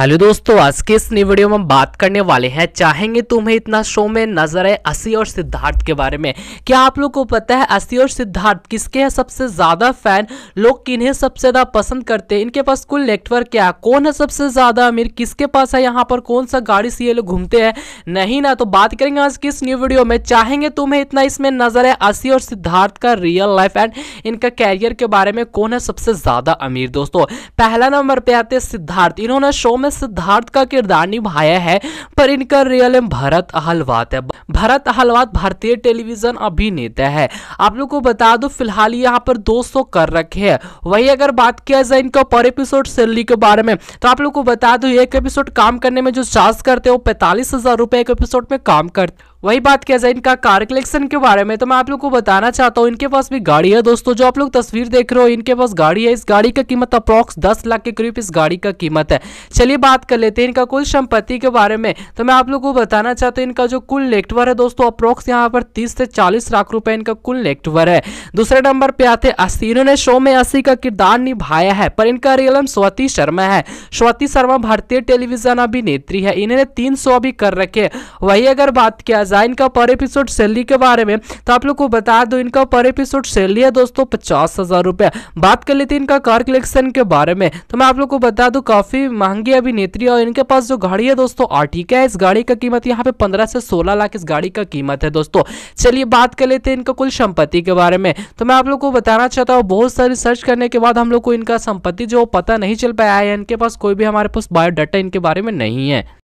hello दोस्तों आज के इस नई वीडियो में हम बात करने वाले हैं चाहेंगे तुम्हें इतना शो में नजर है असी और सिद्धार्थ के बारे में क्या आप लोग को पता है असी और सिद्धार्थ किसके हैं सबसे ज़्यादा फैन लोग किन्हें सबसे ज़्यादा पसंद करते हैं इनके पास कुल नेटवर्क क्या है कौन है सबसे ज़्यादा अमीर किसके पास है यहाँ पर कौन सा गाड़ी से ये लोग घूमते हैं नहीं ना तो बात करेंगे आज की इस न्यू वीडियो में चाहेंगे तुम्हें इतना इसमें नजर है असी और सिद्धार्थ का रियल लाइफ एंड इनका कैरियर के बारे में कौन है सबसे ज़्यादा अमीर दोस्तों पहला नंबर पे आते सिद्धार्थ इन्होंने शो में सिद्धार्थ का किरदार निभाया है पर इनका रियल एम भरत अहलवात है भरत अहलवात भारतीय टेलीविजन अभिनेता है आप लोग को बता दो फिलहाल यहाँ पर 200 कर रखे हैं वही अगर बात किया जाए इनका पर एपिसोड सैलरी के बारे में तो आप लोग को बता दो एक एपिसोड काम करने में जो चार्ज करते हैं वो पैंतालीस हजार रुपए एक एपिसोड में काम करते वही बात किया जाए इनका कार कलेक्शन के बारे में तो मैं आप लोग को बताना चाहता हूँ इनके पास भी गाड़ी है दोस्तों जो आप लोग तस्वीर देख रहे हो इनके पास गाड़ी है इस गाड़ी का कीमत अप्रॉक्स दस लाख के करीब इस गाड़ी का कीमत है चलिए बात कर लेते हैं इनका कुल संपत्ति के बारे में तो मैं आप लोग को बताना चाहता हूँ इनका जो कुल नेटवर है दोस्तों अप्रॉक्स यहाँ पर तीस से चालीस लाख रुपए इनका कुल नेटवर है दूसरे नंबर पे आते अस्सी इन्होंने शो में अस्सी का किरदार निभाया है पर इनका रियल नाम स्वती शर्मा है स्वती शर्मा भारतीय टेलीविजन अभिनेत्री है इन्होंने तीन अभी कर रखे वही अगर बात किया लिहाजा इनका पर एपिसोड सैलरी के बारे में तो आप लोग को बता दो इनका पर एपिसोड सैलरी है दोस्तों पचास हज़ार रुपये बात कर लेते हैं इनका कार कलेक्शन के बारे में तो मैं आप लोग को बता दूँ काफ़ी महंगी अभिनेत्री और इनके पास जो गाड़ी है दोस्तों आर्टिका है इस गाड़ी का कीमत यहाँ पे पंद्रह से सोलह लाख इस गाड़ी का कीमत है दोस्तों चलिए बात कर लेते हैं इनका कुल संपत्ति के बारे में तो मैं आप लोग को बताना चाहता हूँ बहुत सारी सर्च करने के बाद हम लोग को इनका संपत्ति जो पता नहीं चल पाया है इनके पास कोई भी हमारे पास बायोडाटा इनके बारे में नहीं है